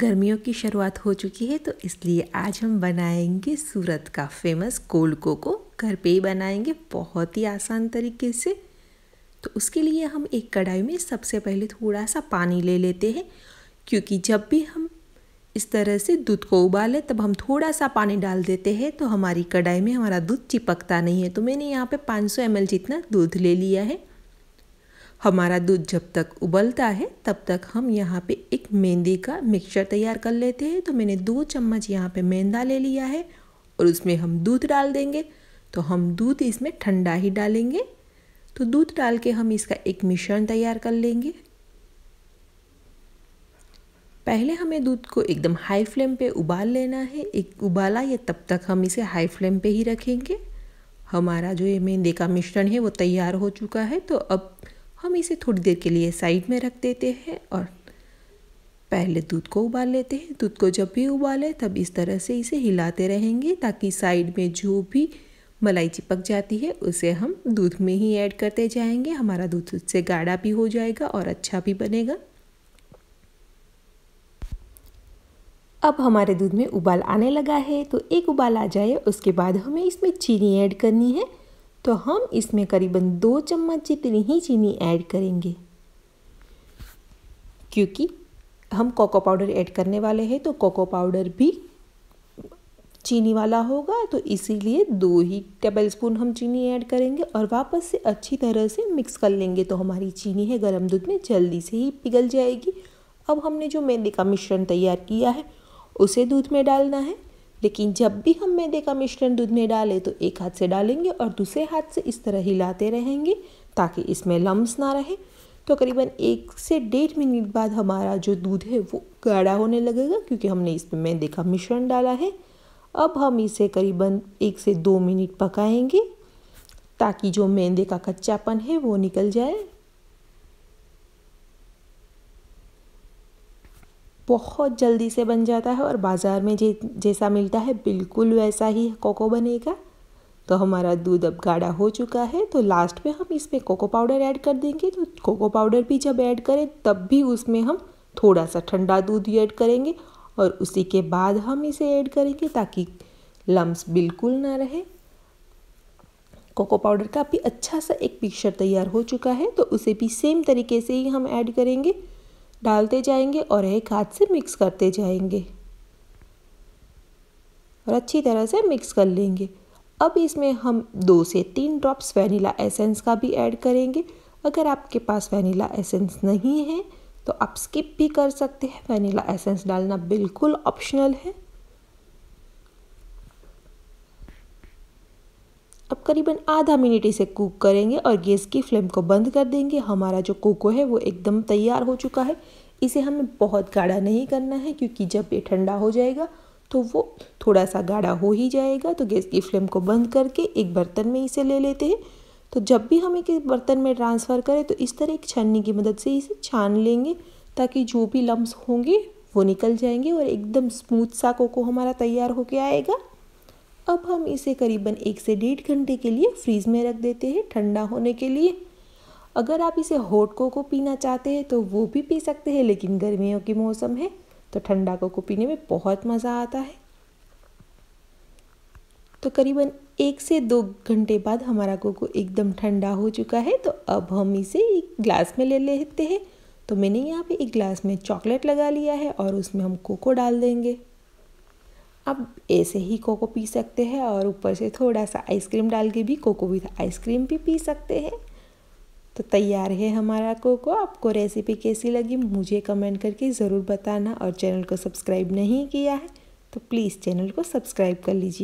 गर्मियों की शुरुआत हो चुकी है तो इसलिए आज हम बनाएंगे सूरत का फेमस कोल्ड कोको घर पे ही बनाएंगे बहुत ही आसान तरीके से तो उसके लिए हम एक कढ़ाई में सबसे पहले थोड़ा सा पानी ले लेते हैं क्योंकि जब भी हम इस तरह से दूध को उबालें तब हम थोड़ा सा पानी डाल देते हैं तो हमारी कढ़ाई में हमारा दूध चिपकता नहीं है तो मैंने यहाँ पे 500 ml जितना दूध ले लिया है हमारा दूध जब तक उबलता है तब तक हम यहाँ पे एक मेहंदी का मिक्सचर तैयार कर लेते हैं तो मैंने दो चम्मच यहाँ पे मैदा ले लिया है और उसमें हम दूध डाल देंगे तो हम दूध इसमें ठंडा ही डालेंगे तो दूध डाल के हम इसका एक मिश्रण तैयार कर लेंगे पहले हमें दूध को एकदम हाई फ्लेम पे उबाल लेना है एक उबाला या तब तक हम इसे हाई फ्लेम पे ही रखेंगे हमारा जो ये मेहंदी का मिश्रण है वो तैयार हो चुका है तो अब हम इसे थोड़ी देर के लिए साइड में रख देते हैं और पहले दूध को उबाल लेते हैं दूध को जब भी उबालें तब इस तरह से इसे हिलाते रहेंगे ताकि साइड में जो भी मलाई चिपक जाती है उसे हम दूध में ही ऐड करते जाएंगे हमारा दूध उससे गाढ़ा भी हो जाएगा और अच्छा भी बनेगा अब हमारे दूध में उबाल आने लगा है तो एक उबाल आ जाए उसके बाद हमें इसमें चीनी ऐड करनी है तो हम इसमें करीबन दो चम्मच जितनी ही चीनी ऐड करेंगे क्योंकि हम कोको पाउडर ऐड करने वाले हैं तो कोको पाउडर भी चीनी वाला होगा तो इसीलिए दो ही टेबल स्पून हम चीनी ऐड करेंगे और वापस से अच्छी तरह से मिक्स कर लेंगे तो हमारी चीनी है गर्म दूध में जल्दी से ही पिघल जाएगी अब हमने जो मेहंदी का मिश्रण तैयार किया है उसे दूध में डालना है लेकिन जब भी हम मैदे का मिश्रण दूध में डालें तो एक हाथ से डालेंगे और दूसरे हाथ से इस तरह हिलाते रहेंगे ताकि इसमें लम्ब ना रहे तो करीबन एक से डेढ़ मिनट बाद हमारा जो दूध है वो गाढ़ा होने लगेगा क्योंकि हमने इसमें मैदे का मिश्रण डाला है अब हम इसे करीबन एक से दो मिनट पकाएंगे ताकि जो मैदे का कच्चापन है वो निकल जाए बहुत जल्दी से बन जाता है और बाज़ार में जे, जैसा मिलता है बिल्कुल वैसा ही कोको बनेगा तो हमारा दूध अब गाढ़ा हो चुका है तो लास्ट में हम इसमें कोको पाउडर ऐड कर देंगे तो कोको पाउडर भी जब ऐड करें तब भी उसमें हम थोड़ा सा ठंडा दूध ऐड करेंगे और उसी के बाद हम इसे ऐड करेंगे ताकि लम्स बिल्कुल ना रहे कोको पाउडर का भी अच्छा सा एक मिक्सचर तैयार हो चुका है तो उसे भी सेम तरीके से ही हम ऐड करेंगे डालते जाएंगे और एक हाथ से मिक्स करते जाएंगे और अच्छी तरह से मिक्स कर लेंगे अब इसमें हम दो से तीन ड्रॉप्स वैनिला एसेंस का भी ऐड करेंगे अगर आपके पास वैनिला एसेंस नहीं है तो आप स्किप भी कर सकते हैं वैनिला एसेंस डालना बिल्कुल ऑप्शनल है अब करीबन आधा मिनट इसे कुक करेंगे और गैस की फ्लेम को बंद कर देंगे हमारा जो कोको है वो एकदम तैयार हो चुका है इसे हमें बहुत गाढ़ा नहीं करना है क्योंकि जब ये ठंडा हो जाएगा तो वो थोड़ा सा गाढ़ा हो ही जाएगा तो गैस की फ्लेम को बंद करके एक बर्तन में इसे ले लेते हैं तो जब भी हम एक बर्तन में ट्रांसफ़र करें तो इस तरह एक छन्नी की मदद से इसे छान लेंगे ताकि जो भी लम्ब होंगे वो निकल जाएंगे और एकदम स्मूथ सा कोको हमारा तैयार होके आएगा अब हम इसे करीबन एक से डेढ़ घंटे के लिए फ्रीज में रख देते हैं ठंडा होने के लिए अगर आप इसे हॉट कोको पीना चाहते हैं तो वो भी पी सकते हैं लेकिन गर्मियों की मौसम है तो ठंडा कोको पीने में बहुत मज़ा आता है तो करीबन एक से दो घंटे बाद हमारा कोको एकदम ठंडा हो चुका है तो अब हम इसे एक ग्लास में ले लेते हैं तो मैंने यहाँ पे एक ग्लास में चॉकलेट लगा लिया है और उसमें हम कोको डाल देंगे आप ऐसे ही कोको पी सकते हैं और ऊपर से थोड़ा सा आइसक्रीम डाल के भी कोको विथ आइसक्रीम भी पी सकते हैं तो तैयार है हमारा कोको आपको रेसिपी कैसी लगी मुझे कमेंट करके ज़रूर बताना और चैनल को सब्सक्राइब नहीं किया है तो प्लीज़ चैनल को सब्सक्राइब कर लीजिए